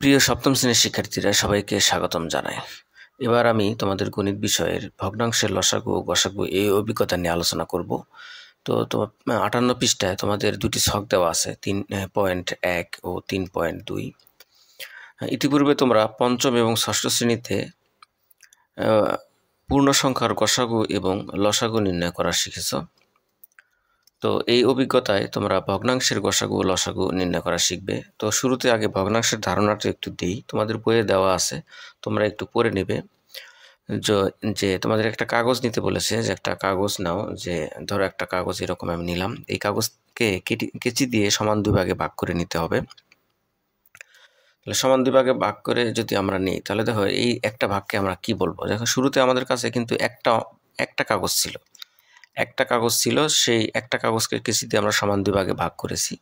প্রিয় সপ্তম শ্রেণীর শিক্ষার্থীরা সবাইকে স্বাগতম জানাই এবার আমি তোমাদের গণিত বিষয়ের ভগ্নাংশের লসাগু ও গসাগু এই অভিজ্ঞতা নিয়ে আলোচনা করব তো তোমার আটান্ন পৃষ্ঠায় তোমাদের দুটি ছক দেওয়া আছে তিন পয়েন্ট এক ও তিন পয়েন্ট দুই ইতিপূর্বে তোমরা পঞ্চম এবং ষষ্ঠ শ্রেণীতে পূর্ণ সংখ্যার গসাগু এবং লসাগু নির্ণয় করা শিখেছ তো এই অভিজ্ঞতায় তোমরা ভগ্নাংশের গসাগু লসাগু নির্ণয় করা শিখবে তো শুরুতে আগে ভগ্নাংশের ধারণাটা একটু দিই তোমাদের বইয়ে দেওয়া আছে তোমরা একটু পড়ে নেবে যে তোমাদের একটা কাগজ নিতে বলেছে যে একটা কাগজ নাও যে ধরো একটা কাগজ এরকম আমি নিলাম এই কাগজকে কেচি দিয়ে সমান দুই ভাগে ভাগ করে নিতে হবে তাহলে সমান দুই ভাগে ভাগ করে যদি আমরা নিই তাহলে দেখো এই একটা ভাগকে আমরা কি বলবো দেখো শুরুতে আমাদের কাছে কিন্তু একটা একটা কাগজ ছিল একটা কাগজ ছিল সেই একটা কাগজকে দিয়ে আমরা সমান দুভাগে ভাগ করেছি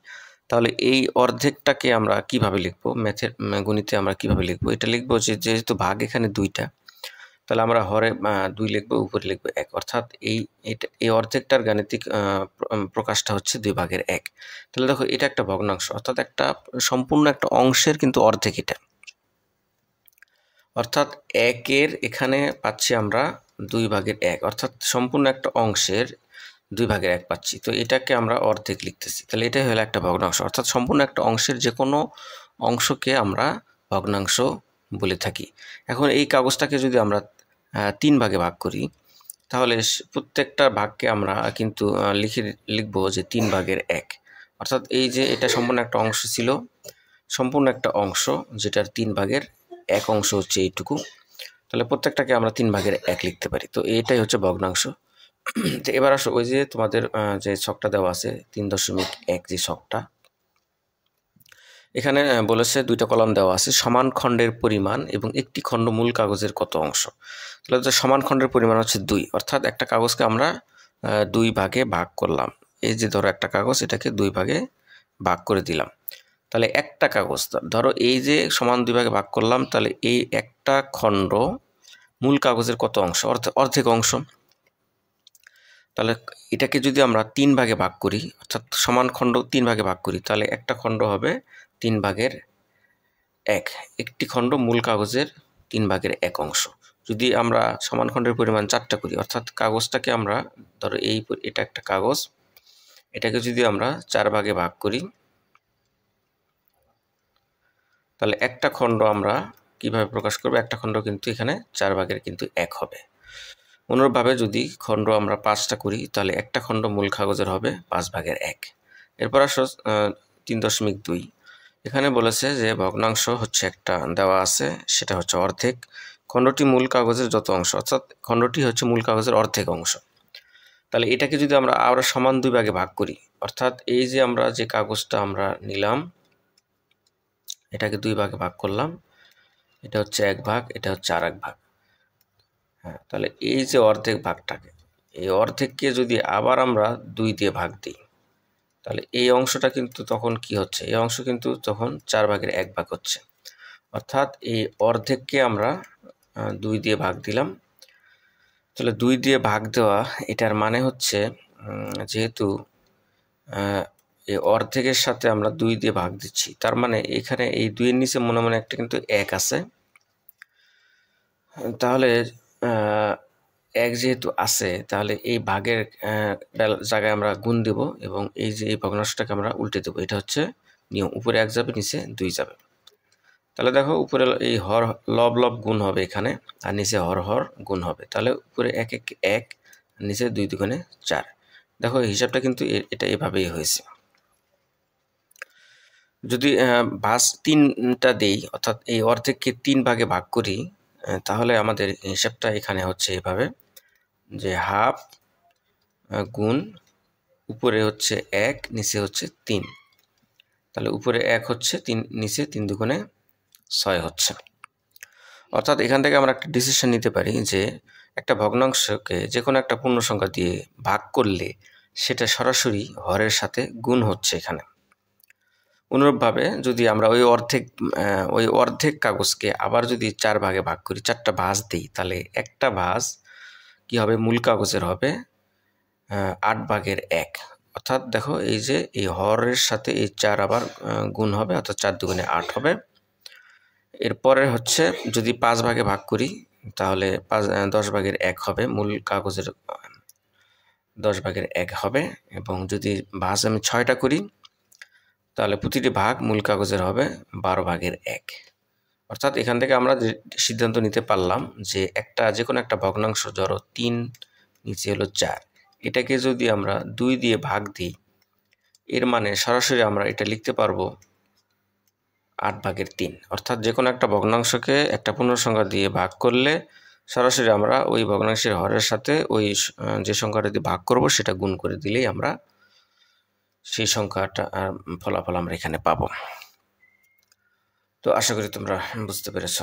তাহলে এই অর্ধেকটাকে আমরা কিভাবে লিখব ম্যাথের গণিতে আমরা কিভাবে লিখব এটা লিখব যে যেহেতু ভাগ এখানে দুইটা তাহলে আমরা হরে দুই লিখব উপরে লিখব এক অর্থাৎ এই এটা এই অর্ধেকটার গাণিতিক প্রকাশটা হচ্ছে দুই ভাগের এক তাহলে দেখো এটা একটা ভগ্নাংশ অর্থাৎ একটা সম্পূর্ণ একটা অংশের কিন্তু অর্ধেক এটা অর্থাৎ একের এখানে পাচ্ছি আমরা দুই ভাগের এক অর্থাৎ সম্পূর্ণ একটা অংশের দুই ভাগের এক পাচ্ছি তো এটাকে আমরা অর্ধেক লিখতেছি তাহলে এটাই হলো একটা ভগ্নাংশ অর্থাৎ সম্পূর্ণ একটা অংশের যে কোনো অংশকে আমরা ভগ্নাংশ বলে থাকি এখন এই কাগজটাকে যদি আমরা তিন ভাগে ভাগ করি তাহলে প্রত্যেকটা ভাগকে আমরা কিন্তু লিখে লিখবো যে তিন ভাগের এক অর্থাৎ এই যে এটা সম্পূর্ণ একটা অংশ ছিল সম্পূর্ণ একটা অংশ যেটার তিন ভাগের এক অংশ হচ্ছে এইটুকু তাহলে প্রত্যেকটাকে আমরা তিন ভাগের এক লিখতে পারি তো এটাই হচ্ছে ভগ্নাংশ তো এবার আসো ওই যে তোমাদের যে ছকটা দেওয়া আছে তিন দশমিক এক যে ছকটা এখানে বলেছে দুইটা কলাম দেওয়া আছে সমান খণ্ডের পরিমাণ এবং একটি খণ্ড মূল কাগজের কত অংশ তাহলে সমান খণ্ডের পরিমাণ হচ্ছে দুই অর্থাৎ একটা কাগজকে আমরা দুই ভাগে ভাগ করলাম এই যে ধরো একটা কাগজ এটাকে দুই ভাগে ভাগ করে দিলাম তাহলে একটা কাগজ ধরো এই যে সমান দুই ভাগে ভাগ করলাম তাহলে এই একটা খণ্ড মূল কাগজের কত অংশ অর্ধেক অংশ তাহলে এটাকে যদি আমরা তিন ভাগে ভাগ করি অর্থাৎ সমান খণ্ড তিন ভাগে ভাগ করি তাহলে একটা খণ্ড হবে তিন ভাগের এক একটি খণ্ড মূল কাগজের তিন ভাগের এক অংশ যদি আমরা সমান খণ্ডের পরিমাণ চারটা করি অর্থাৎ কাগজটাকে আমরা ধরো এই এটা একটা কাগজ এটাকে যদি আমরা চার ভাগে ভাগ করি তাহলে একটা খণ্ড আমরা কিভাবে প্রকাশ করব একটা খণ্ড কিন্তু এখানে চার ভাগের কিন্তু এক হবে অনুরূপভাবে যদি খণ্ড আমরা পাঁচটা করি তাহলে একটা খণ্ড মূল কাগজের হবে পাঁচ ভাগের এক এরপর আস তিন দশমিক দুই এখানে বলেছে যে ভগ্নাংশ হচ্ছে একটা দেওয়া আছে সেটা হচ্ছে অর্ধেক খণ্ডটি মূল কাগজের যত অংশ অর্থাৎ খণ্ডটি হচ্ছে মূল কাগজের অর্ধেক অংশ তাহলে এটাকে যদি আমরা আরও সমান দুই ভাগে ভাগ করি অর্থাৎ এই যে আমরা যে কাগজটা আমরা নিলাম এটাকে দুই ভাগে ভাগ করলাম এটা হচ্ছে এক ভাগ এটা হচ্ছে আর এক ভাগ হ্যাঁ তাহলে এই যে অর্ধেক ভাগটাকে এই অর্ধেককে যদি আবার আমরা দুই দিয়ে ভাগ দিই তাহলে এই অংশটা কিন্তু তখন কি হচ্ছে এই অংশ কিন্তু তখন চার ভাগের এক ভাগ হচ্ছে অর্থাৎ এই অর্ধেককে আমরা দুই দিয়ে ভাগ দিলাম তাহলে দুই দিয়ে ভাগ দেওয়া এটার মানে হচ্ছে যেহেতু এই অর্ধেকের সাথে আমরা দুই দিয়ে ভাগ দিচ্ছি তার মানে এখানে এই দুইয়ের নিচে মনে মনে একটা কিন্তু এক আছে তাহলে এক যেহেতু আছে তাহলে এই ভাগের জায়গায় আমরা গুণ দেব এবং এই যে এই ভগ্নাংশটাকে আমরা উল্টে দেবো এটা হচ্ছে নিয়ম উপরে এক যাবে নিচে দুই যাবে তাহলে দেখো উপরে এই হর লব লব গুণ হবে এখানে আর নিচে হর হর গুণ হবে তাহলে উপরে এক এক এক নিচে দুই দুগুণে চার দেখো হিসাবটা কিন্তু এটা এভাবেই হয়েছে যদি ভাস তিনটা দেই অর্থাৎ এই অর্ধেককে তিন ভাগে ভাগ করি তাহলে আমাদের হিসাবটা এখানে হচ্ছে এভাবে যে হাফ গুণ উপরে হচ্ছে এক নিচে হচ্ছে তিন তাহলে উপরে এক হচ্ছে তিন নিচে তিন দুগুণে ছয় হচ্ছে অর্থাৎ এখান থেকে আমরা একটা ডিসিশন নিতে পারি যে একটা ভগ্নাংশকে যে কোনো একটা পূর্ণ সংখ্যা দিয়ে ভাগ করলে সেটা সরাসরি হরের সাথে গুণ হচ্ছে এখানে অনুরূপভাবে যদি আমরা ওই অর্ধেক ওই অর্ধেক কাগজকে আবার যদি চার ভাগে ভাগ করি চারটা ভাঁজ দিই তাহলে একটা ভাঁজ কি হবে মূল কাগজের হবে আট ভাগের এক অর্থাৎ দেখো এই যে এই হরের সাথে এই চার আবার গুণ হবে অর্থাৎ চার দুগুণে আট হবে এরপরে হচ্ছে যদি পাঁচ ভাগে ভাগ করি তাহলে পাঁচ দশ ভাগের এক হবে মূল কাগজের দশ ভাগের এক হবে এবং যদি ভাঁজ আমি ছয়টা করি তাহলে প্রতিটি ভাগ মূল কাগজের হবে বারো ভাগের এক অর্থাৎ এখান থেকে আমরা সিদ্ধান্ত নিতে পারলাম যে একটা যে কোনো একটা ভগ্নাংশ ধরো তিন নিচে হলো চার এটাকে যদি আমরা দুই দিয়ে ভাগ দিই এর মানে সরাসরি আমরা এটা লিখতে পারবো আট ভাগের তিন অর্থাৎ যে কোনো একটা ভগ্নাংশকে একটা পুনঃসংখ্যা দিয়ে ভাগ করলে সরাসরি আমরা ওই ভগ্নাংশের হরের সাথে ওই যে সংখ্যাটা দিয়ে ভাগ করব সেটা গুণ করে দিলেই আমরা সেই সংখ্যাটা ফলাফল আমরা এখানে পাব তো আশা করি তোমরা বুঝতে পেরেছ